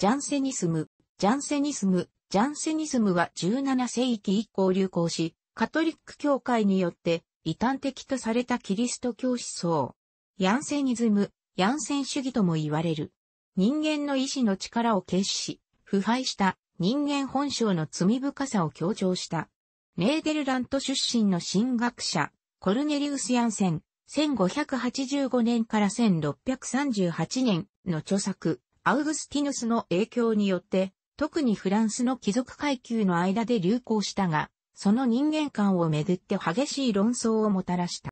ジャンセニスム、ジャンセニスム、ジャンセニスムは17世紀以降流行し、カトリック教会によって異端的とされたキリスト教思想。ヤンセニズム、ヤンセン主義とも言われる。人間の意志の力を決し、腐敗した人間本性の罪深さを強調した。ネーデルラント出身の神学者、コルネリウス・ヤンセン、1585年から1638年の著作、アウグスティヌスの影響によって、特にフランスの貴族階級の間で流行したが、その人間観をめぐって激しい論争をもたらした。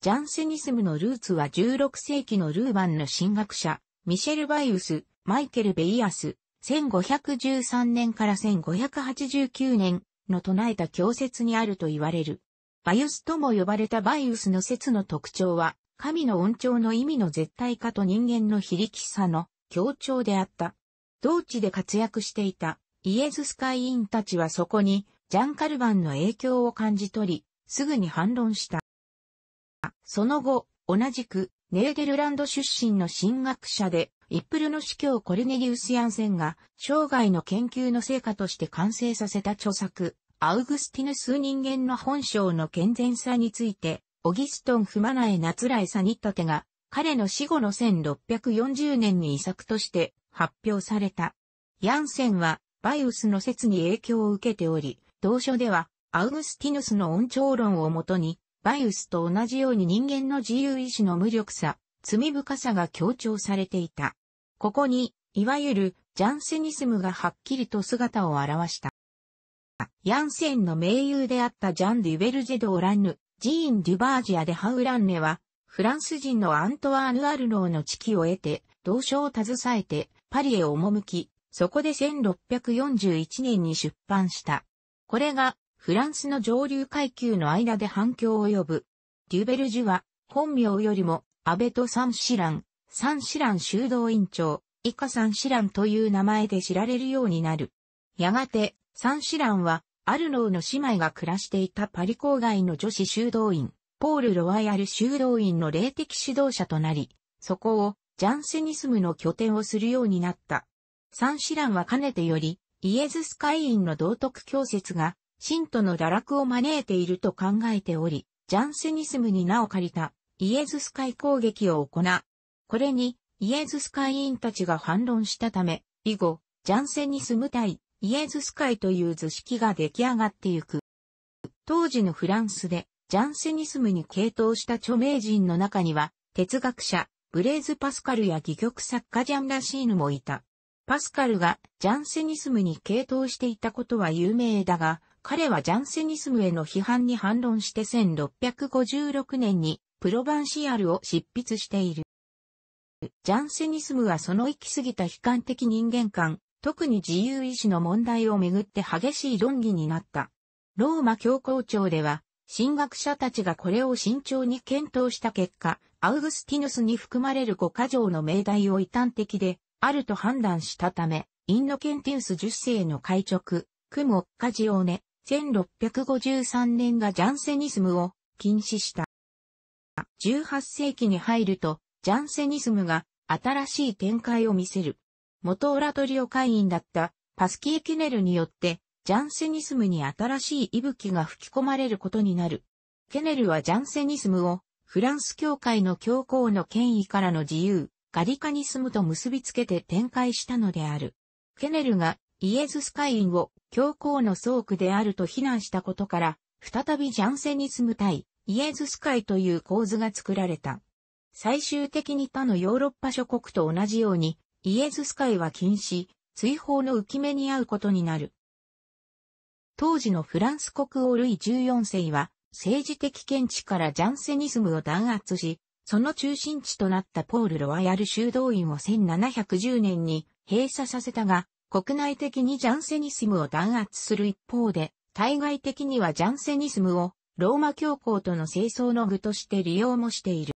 ジャンセニスムのルーツは16世紀のルーバンの神学者、ミシェル・バイウス、マイケル・ベイアス、1513年から1589年の唱えた教説にあると言われる。バイウスとも呼ばれたバイウスの説の特徴は、神の恩寵の意味の絶対化と人間の非力さの協調であった。同地で活躍していたイエズス会員たちはそこにジャンカルバンの影響を感じ取り、すぐに反論した。その後、同じくネーデルランド出身の神学者で、イップルの司教コルネリウス・ヤンセンが生涯の研究の成果として完成させた著作、アウグスティヌス人間の本性の健全さについて、オギストン・フマナエ・ナツラエ・サニッタテが彼の死後の1640年に遺作として発表された。ヤンセンはバイウスの説に影響を受けており、同書ではアウグスティヌスの音調論をもとに、バイウスと同じように人間の自由意志の無力さ、罪深さが強調されていた。ここに、いわゆるジャンセニスムがはっきりと姿を現した。ヤンセンの盟友であったジャン・デュベルジェド・オランヌ、ジーン・デュバージア・でハウランネは、フランス人のアントワーヌ・アルローの地識を得て、同書を携えて、パリへ赴き、そこで1641年に出版した。これが、フランスの上流階級の間で反響を呼ぶ。デュベルジュは、本名よりも、アベト・サンシラン、サンシラン修道院長、イカ・サンシランという名前で知られるようになる。やがて、サンシランは、アルノーの姉妹が暮らしていたパリ郊外の女子修道院、ポール・ロワイヤル修道院の霊的指導者となり、そこをジャンセニスムの拠点をするようになった。サンシランはかねてより、イエズス会員の道徳教説が、信徒の堕落を招いていると考えており、ジャンセニスムに名を借りたイエズス会攻撃を行う。これにイエズス会員たちが反論したため、以後、ジャンセニスム対イエズス会という図式が出来上がってゆく。当時のフランスでジャンセニスムに傾倒した著名人の中には、哲学者、ブレーズ・パスカルや戯曲作家ジャン・ラシーヌもいた。パスカルがジャンセニスムに傾倒していたことは有名だが、彼はジャンセニスムへの批判に反論して1656年にプロバンシアルを執筆している。ジャンセニスムはその行き過ぎた悲観的人間観、特に自由意志の問題をめぐって激しい論議になった。ローマ教皇庁では神学者たちがこれを慎重に検討した結果、アウグスティヌスに含まれる5箇条の命題を異端的で、あると判断したため、インノケンティウス10世の会直、クモカジオネ、1653年がジャンセニスムを禁止した。18世紀に入ると、ジャンセニスムが新しい展開を見せる。元オラトリオ会員だったパスキー・キネルによってジャンセニスムに新しい息吹が吹き込まれることになる。ケネルはジャンセニスムをフランス教会の教皇の権威からの自由、ガリカニスムと結びつけて展開したのである。ケネルがイエズス会員を教皇の総区であると非難したことから、再びジャンセニスム対イエズス会という構図が作られた。最終的に他のヨーロッパ諸国と同じように、イエズス会は禁止、追放の浮き目に遭うことになる。当時のフランス国王ルイ14世は、政治的見地からジャンセニズムを弾圧し、その中心地となったポール・ロワヤル修道院を1710年に閉鎖させたが、国内的にジャンセニスムを弾圧する一方で、対外的にはジャンセニスムをローマ教皇との清掃の具として利用もしている。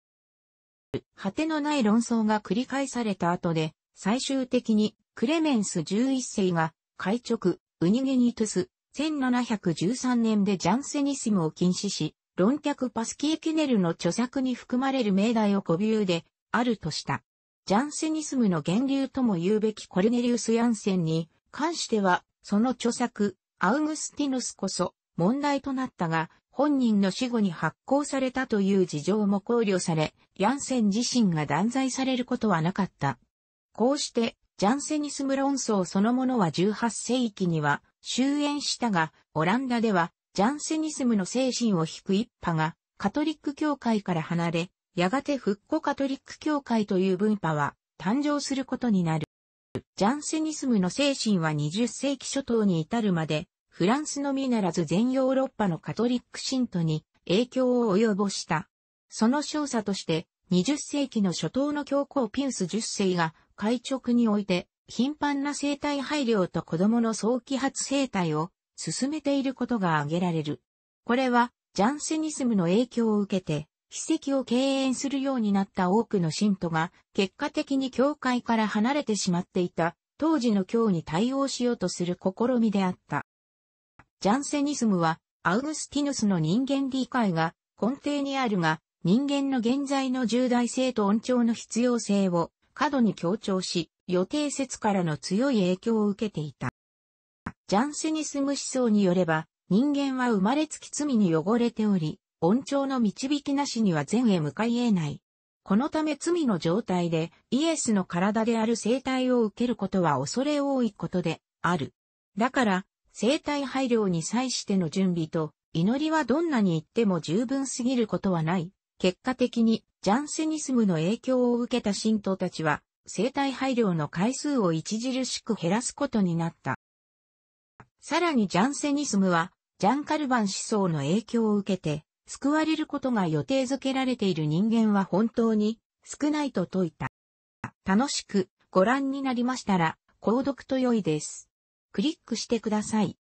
果てのない論争が繰り返された後で、最終的にクレメンス11世が、会直、ウニゲニトゥス、1713年でジャンセニスムを禁止し、論客パスキー・ケネルの著作に含まれる命題を固有であるとした。ジャンセニスムの源流とも言うべきコルネリウス・ヤンセンに関しては、その著作、アウグスティヌスこそ問題となったが、本人の死後に発行されたという事情も考慮され、ヤンセン自身が断罪されることはなかった。こうして、ジャンセニスム論争そのものは18世紀には終焉したが、オランダでは、ジャンセニスムの精神を引く一派が、カトリック教会から離れ、やがて復古カトリック教会という文派は誕生することになる。ジャンセニスムの精神は20世紀初頭に至るまで、フランスのみならず全ヨーロッパのカトリック信徒に影響を及ぼした。その少佐として、20世紀の初頭の教皇ピウス10世が会直において、頻繁な生体配慮と子供の早期発生体を進めていることが挙げられる。これは、ジャンセニスムの影響を受けて、秘跡を敬遠するようになった多くの信徒が、結果的に教会から離れてしまっていた、当時の教に対応しようとする試みであった。ジャンセニスムは、アウグスティヌスの人間理解が根底にあるが、人間の現在の重大性と恩寵の必要性を過度に強調し、予定説からの強い影響を受けていた。ジャンセニスム思想によれば、人間は生まれつき罪に汚れており、恩寵の導きなしには善へ向かい得ない。このため罪の状態でイエスの体である生体を受けることは恐れ多いことである。だから、生体配慮に際しての準備と祈りはどんなに言っても十分すぎることはない結果的にジャンセニスムの影響を受けた信徒たちは生体配慮の回数を著しく減らすことになった。さらにジャンセニスムはジャンカルバン思想の影響を受けて救われることが予定づけられている人間は本当に少ないと説いた。楽しくご覧になりましたら、購読と良いです。クリックしてください。